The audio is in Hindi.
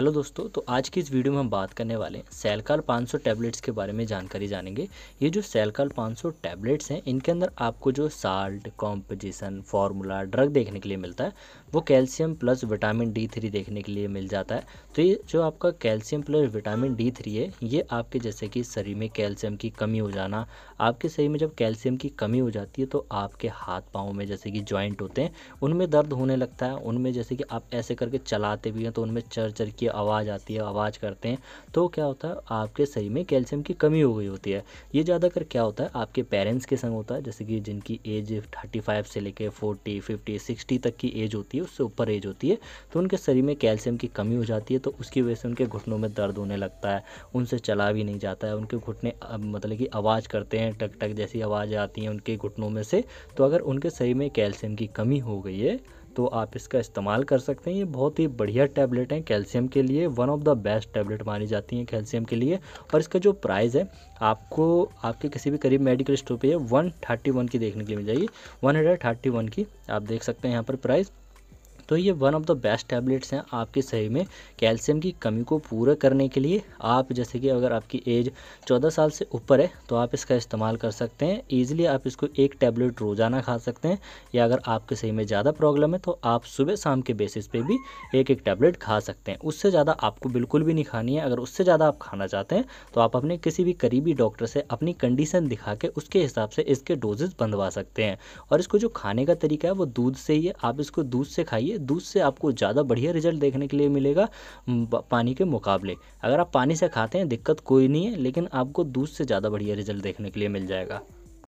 हेलो दोस्तों तो आज की इस वीडियो में हम बात करने वाले हैं पाँच 500 टैबलेट्स के बारे में जानकारी जानेंगे ये जो सैलकाल 500 टैबलेट्स हैं इनके अंदर आपको जो साल्ट कॉम्पोजिशन फार्मूला ड्रग देखने के लिए मिलता है वो calcium plus vitamin D three देखने के लिए मिल जाता है तो ये जो आपका calcium plus vitamin D three है ये आपके जैसे कि शरीर में कैल्शियम की कमी हो जाना आपके शरीर में जब कैल्शियम की कमी हो जाती है तो आपके हाथ पाँव में जैसे कि जॉइंट होते हैं उनमें दर्द होने लगता है उनमें जैसे कि आप ऐसे करके चलाते भी हैं तो उनमें चर चर की आवाज़ आती है आवाज़ करते हैं तो क्या होता है आपके शरीर में कैल्शियम की कमी हो गई होती है ये ज़्यादातर क्या होता है आपके पेरेंट्स के संग होता है जैसे कि जिनकी एज थर्टी फाइव से लेकर फोर्टी फिफ्टी सिक्सटी तक की एज होती है उससे ऊपर एज होती है तो उनके शरीर में कैल्शियम की कमी हो जाती है तो उसकी वजह से उनके घुटनों में दर्द होने लगता है उनसे चला भी नहीं जाता है उनके घुटने मतलब कि आवाज़ करते हैं टक टक जैसी आवाज़ आती है उनके घुटनों में से तो अगर उनके शरीर में कैल्शियम की कमी हो गई है तो आप इसका इस्तेमाल कर सकते हैं ये बहुत ही बढ़िया टैबलेट हैं कैल्शियम के लिए one of the best tablet मानी जाती हैं कैल्शियम के लिए और इसका जो प्राइस है आपको आपके किसी भी करीब मेडिकल स्टोर पर वन थर्टी वन की देखने के लिए मिल जाएगी वन हंड्रेड थर्टी वन की आप देख सकते हैं यहाँ पर प्राइस तो ये one of the best tablets हैं आपके शरीर में कैल्शियम की कमी को पूरा करने के लिए आप जैसे कि अगर आपकी एज चौदह साल से ऊपर है तो आप इसका इस्तेमाल कर सकते हैं ईजिली आप इसको एक टैबलेट रोज़ाना खा सकते हैं या अगर आपके शरीर में ज़्यादा प्रॉब्लम है तो आप सुबह शाम के बेसिस पर भी एक एक टैबलेट खा सकते हैं उससे ज़्यादा आपको बिल्कुल भी नहीं खानी है अगर उससे ज़्यादा आप खाना चाहते हैं तो आप अपने किसी भी करीबी डॉक्टर से अपनी कंडीशन दिखा के उसके हिसाब से इसके डोजेज बंधवा सकते हैं और इसको जो खाने का तरीका है वो दूध से ही है आप इसको दूध से खाइए दूध से आपको ज़्यादा बढ़िया रिजल्ट देखने के लिए मिलेगा पानी के मुकाबले अगर आप पानी से खाते हैं दिक्कत कोई नहीं है लेकिन आपको दूध से ज़्यादा बढ़िया रिजल्ट देखने के लिए मिल जाएगा